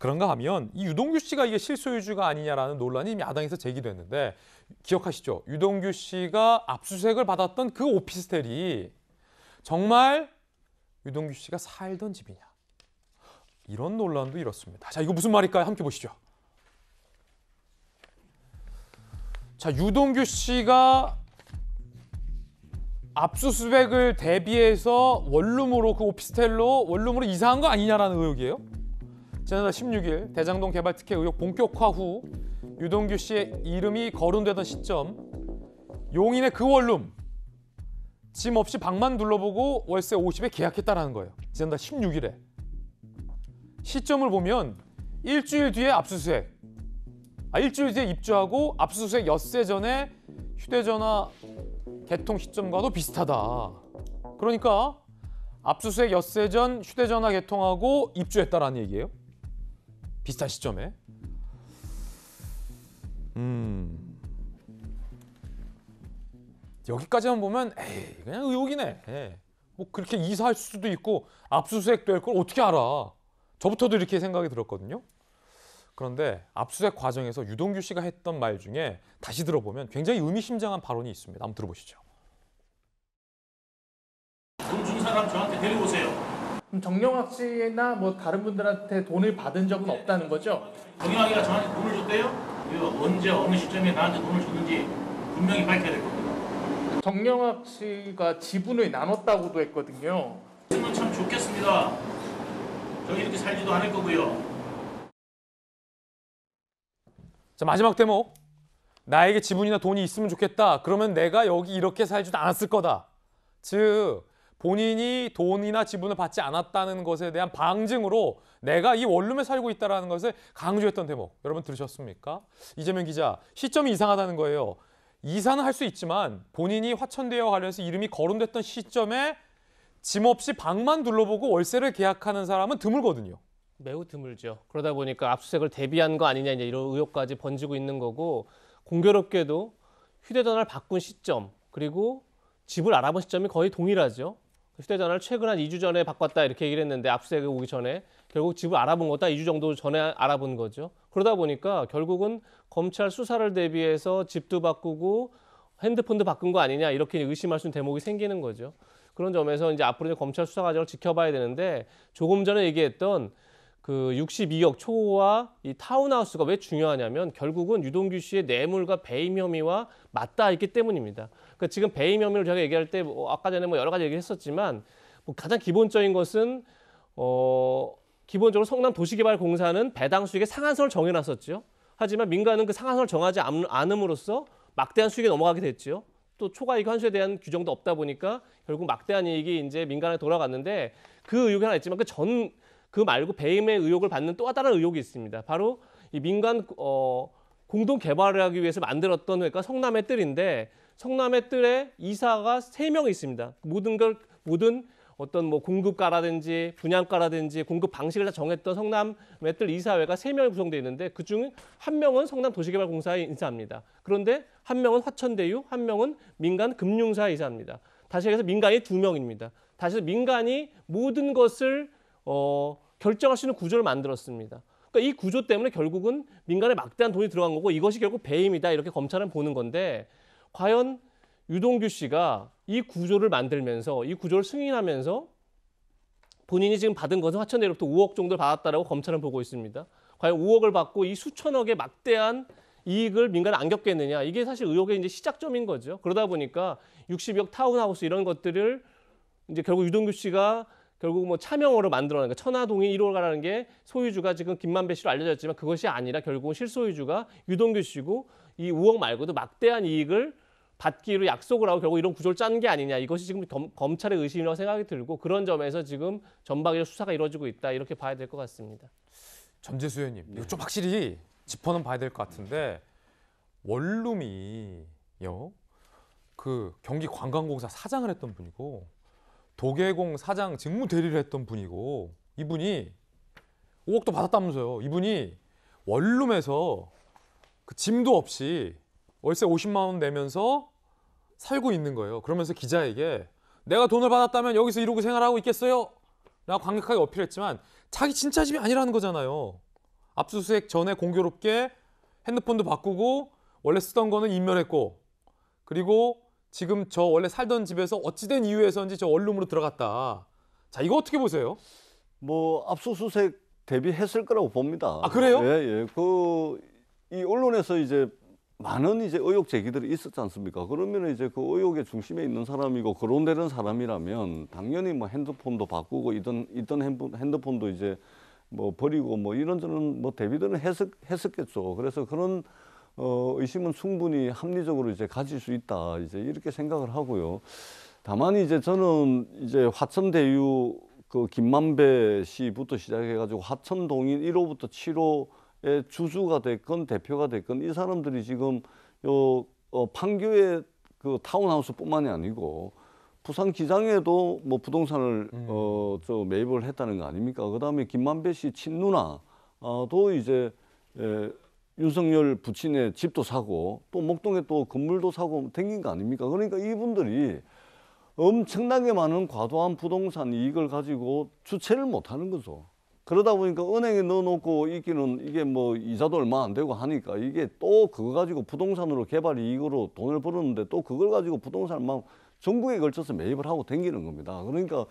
그런가 하면 이 유동규 씨가 이게 실소유주가 아니냐라는 논란이 이미 야당에서 제기됐는데 기억하시죠? 유동규 씨가 압수수색을 받았던 그 오피스텔이 정말 유동규 씨가 살던 집이냐. 이런 논란도 이렇습니다. 자, 이거 무슨 말일까요? 함께 보시죠. 자, 유동규 씨가 압수수색을 대비해서 원룸으로 그 오피스텔로 원룸으로 이사한 거 아니냐라는 의혹이에요. 지난달 16일 대장동 개발 특혜 의혹 본격화 후 유동규 씨의 이름이 거론되던 시점 용인의 그 원룸 짐 없이 방만 둘러보고 월세 50에 계약했다라는 거예요. 지난달 16일에. 시점을 보면 일주일 뒤에 압수수색. 아, 일주일 뒤에 입주하고 압수수색 엿새 전에 휴대전화 개통 시점과도 비슷하다. 그러니까 압수수색 엿새 전 휴대전화 개통하고 입주했다라는 얘기예요. 비슷한 시점에 음 여기까지만 보면 에이 그냥 의혹이네 에이. 예. 뭐 그렇게 이사할 수도 있고 압수수색 될걸 어떻게 알아 저부터도 이렇게 생각이 들었거든요 그런데 압수수색 과정에서 유동규 씨가 했던 말 중에 다시 들어보면 굉장히 의미심장한 발언이 있습니다 한번 들어보시죠 돈준 사람 저한테 데리 오세요 그럼 정영학 씨나 뭐 다른 분들한테 돈을 받은 적은 네. 없다는 거죠? 정영학이가 저한테 돈을 줬대요? 이거 언제 어느 시점에 나한테 돈을 줬는지 분명히 밝혀야 될 겁니다. 정영학 씨가 지분을 나눴다고도 했거든요. 지금은 참 좋겠습니다. 저는 이렇게 살지도 않을 거고요. 자 마지막 대목. 나에게 지분이나 돈이 있으면 좋겠다. 그러면 내가 여기 이렇게 살지도 않았을 거다. 즉 본인이 돈이나 지분을 받지 않았다는 것에 대한 방증으로 내가 이 원룸에 살고 있다는 것을 강조했던 대목 여러분 들으셨습니까? 이재명 기자 시점이 이상하다는 거예요. 이사는 할 수 있지만 본인이 화천대유와 관련해서 이름이 거론됐던 시점에 짐 없이 방만 둘러보고 월세를 계약하는 사람은 드물거든요. 매우 드물죠. 그러다 보니까 압수색을 대비한 거 아니냐 이 이런 의혹까지 번지고 있는 거고 공교롭게도 휴대전화를 바꾼 시점 그리고 집을 알아본 시점이 거의 동일하죠. 휴대전화를 그 최근 한 2주 전에 바꿨다 이렇게 얘기를 했는데 압수수색이 오기 전에 결국 집을 알아본 거다 2주 정도 전에 알아본 거죠. 그러다 보니까 결국은 검찰 수사를 대비해서 집도 바꾸고 핸드폰도 바꾼 거 아니냐 이렇게 의심할 수 있는 대목이 생기는 거죠. 그런 점에서 이제 앞으로 이제 검찰 수사 과정을 지켜봐야 되는데 조금 전에 얘기했던 그 62억 초호와 이 타운하우스가 왜 중요하냐면 결국은 유동규 씨의 뇌물과 배임 혐의와 맞닿아 있기 때문입니다. 그러니까 지금 배임 혐의를 제가 얘기할 때뭐 아까 전에 뭐 여러 가지 얘기했었지만 뭐 가장 기본적인 것은 어 기본적으로 성남 도시개발공사는 배당 수익의 상한선을 정해놨었죠. 하지만 민간은 그 상한선을 정하지 않음으로써 막대한 수익에 넘어가게 됐죠. 또 초과이익 환수에 대한 규정도 없다 보니까 결국 막대한 이익이 이제 민간에 돌아갔는데 그 의혹이 하나 있지만 그전 그 말고 배임의 의혹을 받는 또 다른 의혹이 있습니다. 바로 이 민간 어, 공동 개발을 하기 위해서 만들었던 회가 그러니까 성남의 뜰인데 성남의 뜰에 이사가 세명이 있습니다. 모든 걸 모든 어떤 뭐 공급가라든지 분양가라든지 공급 방식을 다 정했던 성남의 뜰 이사회가 세명이 구성되어 있는데 그중 한 명은 성남도시개발공사의 인사입니다. 그런데 한 명은 화천대유, 한 명은 민간 금융사 이사입니다. 다시 얘기 해서 민간이 두명입니다 다시 해서 민간이 모든 것을 어, 결정할 수 있는 구조를 만들었습니다. 그러니까 이 구조 때문에 결국은 민간에 막대한 돈이 들어간 거고 이것이 결국 배임이다 이렇게 검찰은 보는 건데 과연 유동규 씨가 이 구조를 만들면서 이 구조를 승인하면서 본인이 지금 받은 것은 화천대로부터 5억 정도 받았다라고 검찰은 보고 있습니다. 과연 5억을 받고 이 수천억의 막대한 이익을 민간에 안겼겠느냐 이게 사실 의혹의 이제 시작점인 거죠. 그러다 보니까 60억 타운하우스 이런 것들을 이제 결국 유동규 씨가 결국 뭐 차명으로 만들어낸 거 천화동인 1호가라는 게 소유주가 지금 김만배 씨로 알려졌지만 그것이 아니라 결국은 실소유주가 유동규 씨고 이 우억 말고도 막대한 이익을 받기로 약속을 하고 결국 이런 구조를 짠 게 아니냐 이것이 지금 검, 찰의 의심이라고 생각이 들고 그런 점에서 지금 전방위로 수사가 이루어지고 있다 이렇게 봐야 될 것 같습니다. 전재수 의원님 네. 이거 좀 확실히 짚어는 봐야 될 것 같은데 원룸이요 그 경기 관광공사 사장을 했던 분이고 도계공 사장 직무 대리를 했던 분이고 이분이 5억도 받았다면서요. 이분이 원룸에서 그 짐도 없이 월세 50만 원 내면서 살고 있는 거예요. 그러면서 기자에게 내가 돈을 받았다면 여기서 이러고 생활하고 있겠어요? 라고 강력하게 어필했지만 자기 진짜 집이 아니라는 거잖아요. 압수수색 전에 공교롭게 핸드폰도 바꾸고 원래 쓰던 거는 인멸했고 그리고 지금 저 원래 살던 집에서 어찌된 이유에서인지 저 원룸으로 들어갔다. 자, 이거 어떻게 보세요? 뭐 압수수색 대비했을 거라고 봅니다. 아, 그래요? 예, 예. 그이 언론에서 이제 많은 이제 의혹 제기들이 있었지 않습니까? 그러면 이제 그 의혹의 중심에 있는 사람이고 거론되는 사람이라면 당연히 뭐 핸드폰도 바꾸고 이던 이던 핸드폰도 이제 뭐 버리고 뭐 이런저런 뭐 대비들은 했었, 했었겠죠. 그래서 그런 어, 의심은 충분히 합리적으로 이제 가질 수 있다. 이제 이렇게 생각을 하고요. 다만 이제 저는 이제 화천대유 그 김만배 씨부터 시작해가지고 화천동인 1호부터 7호의 주주가 됐건 대표가 됐건 이 사람들이 지금 요 어, 판교의 그 타운하우스뿐만이 아니고 부산 기장에도 뭐 부동산을 음. 어저 매입을 했다는 거 아닙니까? 그다음에 김만배 씨 친누나도 이제 예, 윤석열 부친의 집도 사고 또 목동에 또 건물도 사고 댕긴 거 아닙니까? 그러니까 이분들이 엄청나게 많은 과도한 부동산 이익을 가지고 주체를 못하는 거죠. 그러다 보니까 은행에 넣어놓고 있기는 이게 뭐 이자도 얼마 안 되고 하니까 이게 또 그거 가지고 부동산으로 개발 이익으로 돈을 벌었는데 또 그걸 가지고 부동산을 막 전국에 걸쳐서 매입을 하고 댕기는 겁니다. 그러니까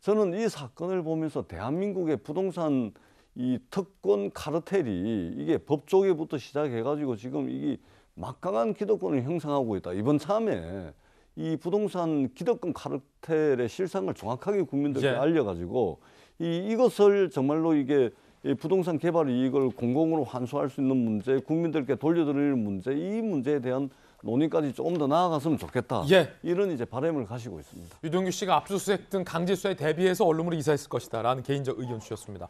저는 이 사건을 보면서 대한민국의 부동산 이 특권 카르텔이 이게 법조계부터 시작해가지고 지금 이게 막강한 기득권을 형성하고 있다. 이번 참에 이 부동산 기득권 카르텔의 실상을 정확하게 국민들께 예. 알려가지고 이 이것을 정말로 이게 이 부동산 개발 이익을 공공으로 환수할 수 있는 문제, 국민들께 돌려드릴 문제, 이 문제에 대한 논의까지 조금 더 나아갔으면 좋겠다. 예. 이런 이제 바램을 가지고 있습니다. 유동규 씨가 압수수색 등 강제 수사에 대비해서 언론으로 이사했을 것이다라는 개인적 의견 주셨습니다.